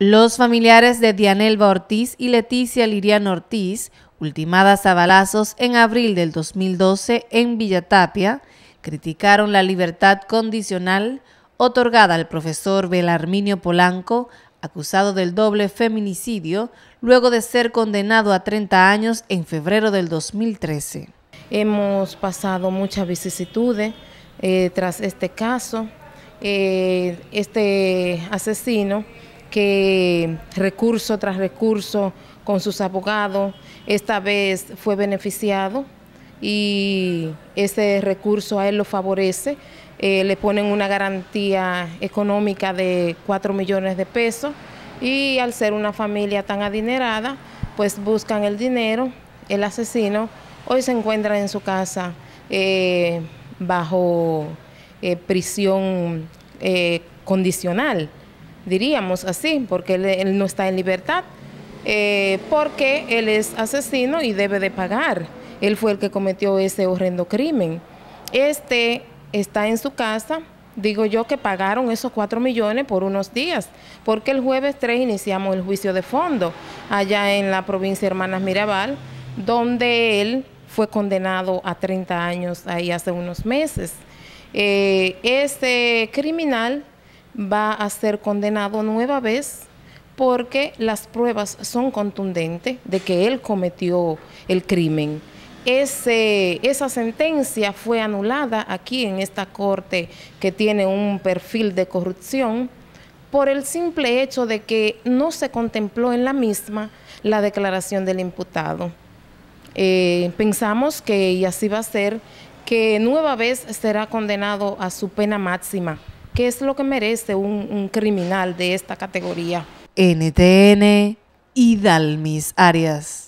Los familiares de Dianelva Ortiz y Leticia Liriano Ortiz, ultimadas a balazos en abril del 2012 en Villatapia, criticaron la libertad condicional otorgada al profesor Belarminio Polanco, acusado del doble feminicidio, luego de ser condenado a 30 años en febrero del 2013. Hemos pasado muchas vicisitudes eh, tras este caso. Eh, este asesino que recurso tras recurso con sus abogados, esta vez fue beneficiado y ese recurso a él lo favorece. Eh, le ponen una garantía económica de 4 millones de pesos y al ser una familia tan adinerada, pues buscan el dinero. El asesino hoy se encuentra en su casa eh, bajo eh, prisión condicional diríamos así, porque él, no está en libertad, eh, porque él es asesino y debe de pagar. Él fue el que cometió ese horrendo crimen. Este está en su casa, digo yo que pagaron esos cuatro millones por unos días, porque el jueves 3 iniciamos el juicio de fondo allá en la provincia Hermanas Mirabal, donde él fue condenado a 30 años ahí hace unos meses. Eh, este criminal va a ser condenado nueva vez porque las pruebas son contundentes de que él cometió el crimen. esa sentencia fue anulada aquí en esta corte que tiene un perfil de corrupción por el simple hecho de que no se contempló en la misma la declaración del imputado. Eh, pensamos que, y así va a ser, que nueva vez será condenado a su pena máxima. ¿Qué es lo que merece un, un criminal de esta categoría. NTN y Dalmis Arias.